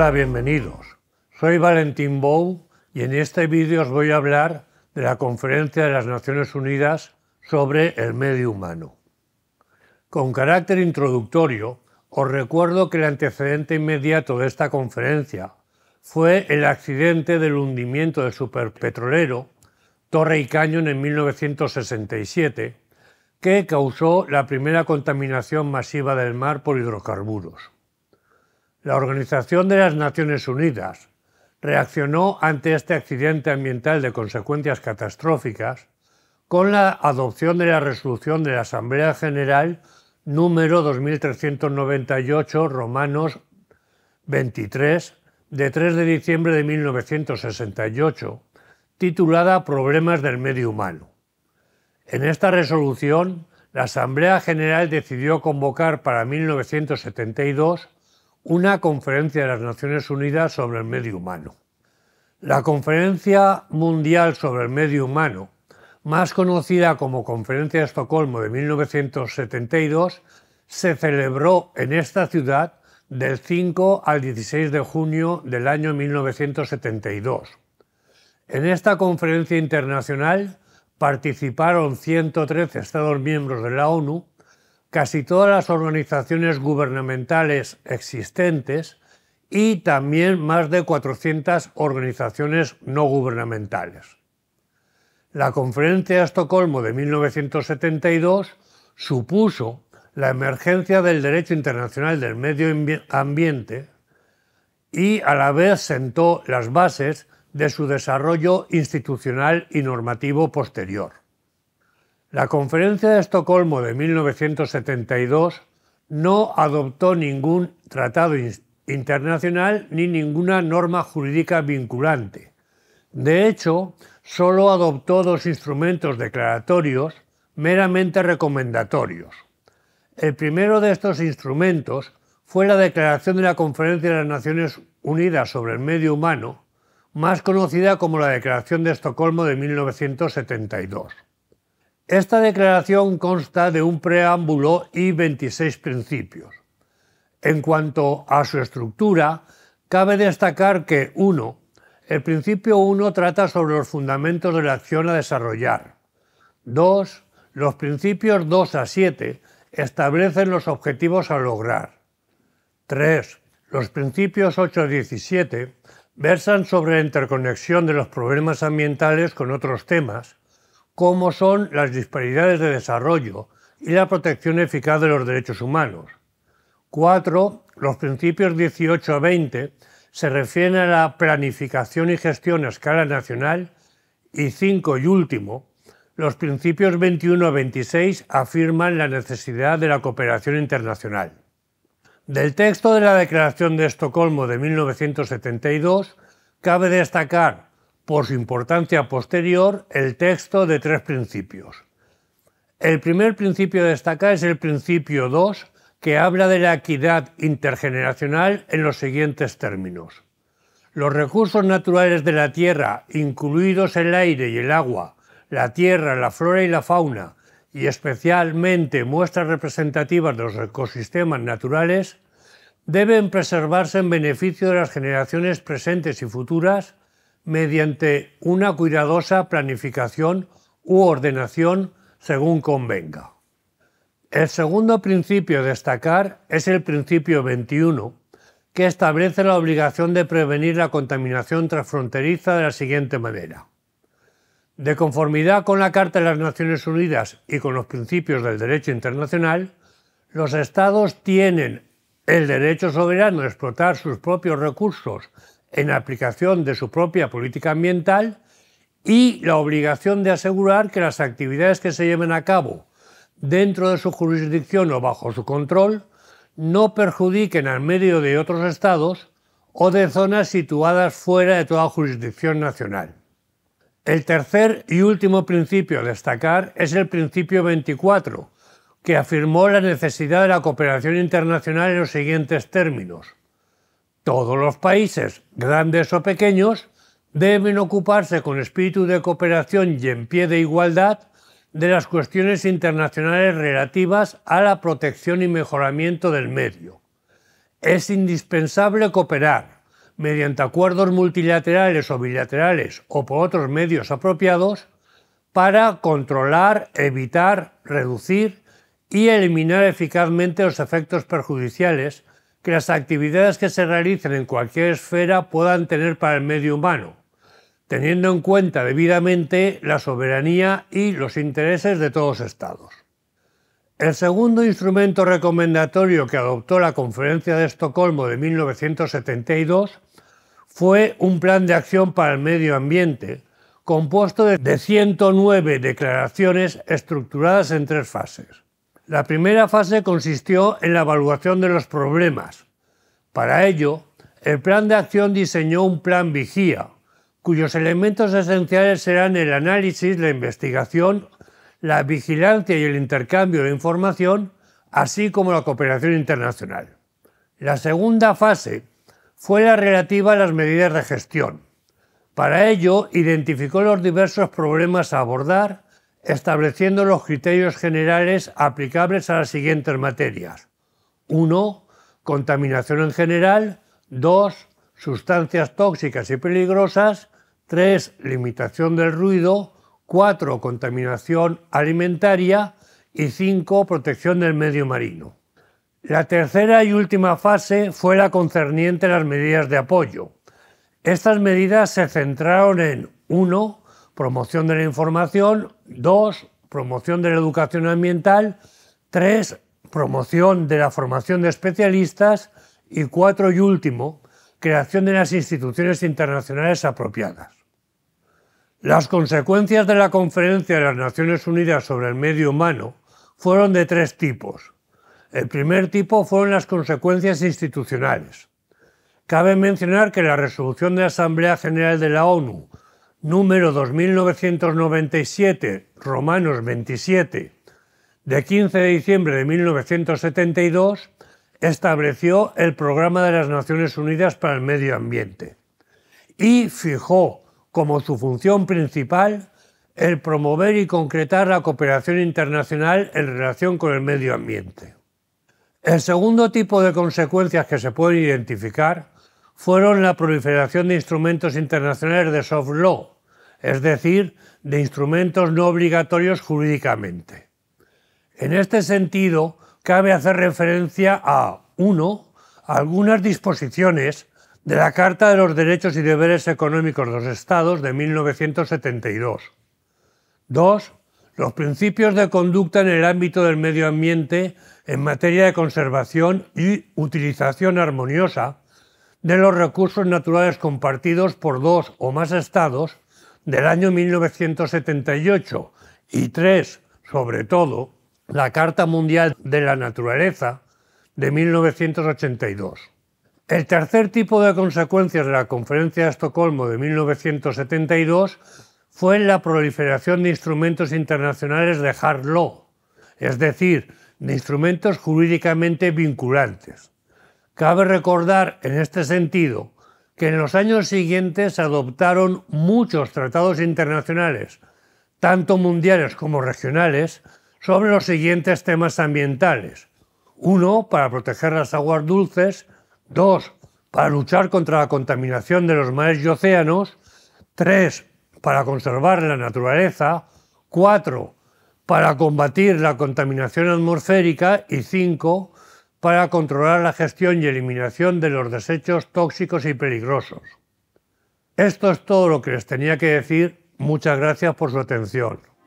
Hola, bienvenidos. Soy Valentín Bou y en este vídeo os voy a hablar de la Conferencia de las Naciones Unidas sobre el Medio Humano. Con carácter introductorio, os recuerdo que el antecedente inmediato de esta conferencia fue el accidente del hundimiento del superpetrolero Torre y Cañón en 1967, que causó la primera contaminación masiva del mar por hidrocarburos. La Organización de las Naciones Unidas reaccionó ante este accidente ambiental de consecuencias catastróficas con la adopción de la resolución de la Asamblea General número 2398 Romanos 23 de 3 de diciembre de 1968, titulada Problemas del medio humano. En esta resolución, la Asamblea General decidió convocar para 1972 una conferencia de las Naciones Unidas sobre el medio humano. La Conferencia Mundial sobre el Medio Humano, más conocida como Conferencia de Estocolmo de 1972, se celebró en esta ciudad del 5 al 16 de junio del año 1972. En esta conferencia internacional participaron 113 Estados miembros de la ONU, casi todas las organizaciones gubernamentales existentes y también más de 400 organizaciones no gubernamentales. La Conferencia de Estocolmo de 1972 supuso la emergencia del derecho internacional del medio ambiente y a la vez sentó las bases de su desarrollo institucional y normativo posterior. La Conferencia de Estocolmo de 1972 no adoptó ningún tratado internacional ni ninguna norma jurídica vinculante. De hecho, solo adoptó dos instrumentos declaratorios meramente recomendatorios. El primero de estos instrumentos fue la Declaración de la Conferencia de las Naciones Unidas sobre el Medio Humano, más conocida como la Declaración de Estocolmo de 1972. Esta declaración consta de un preámbulo y 26 principios. En cuanto a su estructura, cabe destacar que 1. El principio 1 trata sobre los fundamentos de la acción a desarrollar. 2. Los principios 2 a 7 establecen los objetivos a lograr. 3. Los principios 8 a 17 versan sobre la interconexión de los problemas ambientales con otros temas Cómo son las disparidades de desarrollo y la protección eficaz de los derechos humanos. 4. Los principios 18 a 20 se refieren a la planificación y gestión a escala nacional y 5 y último, los principios 21 a 26 afirman la necesidad de la cooperación internacional. Del texto de la Declaración de Estocolmo de 1972 cabe destacar por su importancia posterior, el texto de tres principios. El primer principio a destacar es el principio 2, que habla de la equidad intergeneracional en los siguientes términos. Los recursos naturales de la Tierra, incluidos el aire y el agua, la tierra, la flora y la fauna, y especialmente muestras representativas de los ecosistemas naturales, deben preservarse en beneficio de las generaciones presentes y futuras mediante una cuidadosa planificación u ordenación según convenga. El segundo principio a destacar es el principio 21, que establece la obligación de prevenir la contaminación transfronteriza de la siguiente manera. De conformidad con la Carta de las Naciones Unidas y con los principios del derecho internacional, los Estados tienen el derecho soberano a explotar sus propios recursos en aplicación de su propia política ambiental y la obligación de asegurar que las actividades que se lleven a cabo dentro de su jurisdicción o bajo su control no perjudiquen al medio de otros estados o de zonas situadas fuera de toda jurisdicción nacional. El tercer y último principio a destacar es el principio 24, que afirmó la necesidad de la cooperación internacional en los siguientes términos. Todos los países, grandes o pequeños, deben ocuparse con espíritu de cooperación y en pie de igualdad de las cuestiones internacionales relativas a la protección y mejoramiento del medio. Es indispensable cooperar mediante acuerdos multilaterales o bilaterales o por otros medios apropiados para controlar, evitar, reducir y eliminar eficazmente los efectos perjudiciales que las actividades que se realicen en cualquier esfera puedan tener para el medio humano, teniendo en cuenta debidamente la soberanía y los intereses de todos los estados. El segundo instrumento recomendatorio que adoptó la Conferencia de Estocolmo de 1972 fue un plan de acción para el medio ambiente, compuesto de 109 declaraciones estructuradas en tres fases. La primera fase consistió en la evaluación de los problemas. Para ello, el plan de acción diseñó un plan vigía, cuyos elementos esenciales serán el análisis, la investigación, la vigilancia y el intercambio de información, así como la cooperación internacional. La segunda fase fue la relativa a las medidas de gestión. Para ello, identificó los diversos problemas a abordar, estableciendo los criterios generales aplicables a las siguientes materias. 1. Contaminación en general. 2. Sustancias tóxicas y peligrosas. 3. Limitación del ruido. 4. Contaminación alimentaria. Y 5. Protección del medio marino. La tercera y última fase fue la concerniente a las medidas de apoyo. Estas medidas se centraron en 1 promoción de la información, dos, promoción de la educación ambiental, tres, promoción de la formación de especialistas y cuatro y último, creación de las instituciones internacionales apropiadas. Las consecuencias de la Conferencia de las Naciones Unidas sobre el Medio Humano fueron de tres tipos. El primer tipo fueron las consecuencias institucionales. Cabe mencionar que la resolución de la Asamblea General de la ONU número 2997, Romanos 27, de 15 de diciembre de 1972, estableció el Programa de las Naciones Unidas para el Medio Ambiente y fijó como su función principal el promover y concretar la cooperación internacional en relación con el medio ambiente. El segundo tipo de consecuencias que se pueden identificar fueron la proliferación de instrumentos internacionales de soft law, es decir, de instrumentos no obligatorios jurídicamente. En este sentido, cabe hacer referencia a 1. Algunas disposiciones de la Carta de los Derechos y Deberes Económicos de los Estados de 1972. 2. Los principios de conducta en el ámbito del medio ambiente en materia de conservación y utilización armoniosa de los recursos naturales compartidos por dos o más estados del año 1978 y tres, sobre todo, la Carta Mundial de la Naturaleza de 1982. El tercer tipo de consecuencias de la Conferencia de Estocolmo de 1972 fue la proliferación de instrumentos internacionales de hard law, es decir, de instrumentos jurídicamente vinculantes. Cabe recordar en este sentido que en los años siguientes se adoptaron muchos tratados internacionales, tanto mundiales como regionales, sobre los siguientes temas ambientales. Uno, para proteger las aguas dulces. Dos, para luchar contra la contaminación de los mares y océanos. Tres, para conservar la naturaleza. Cuatro, para combatir la contaminación atmosférica. Y cinco, para controlar la gestión y eliminación de los desechos tóxicos y peligrosos. Esto es todo lo que les tenía que decir. Muchas gracias por su atención.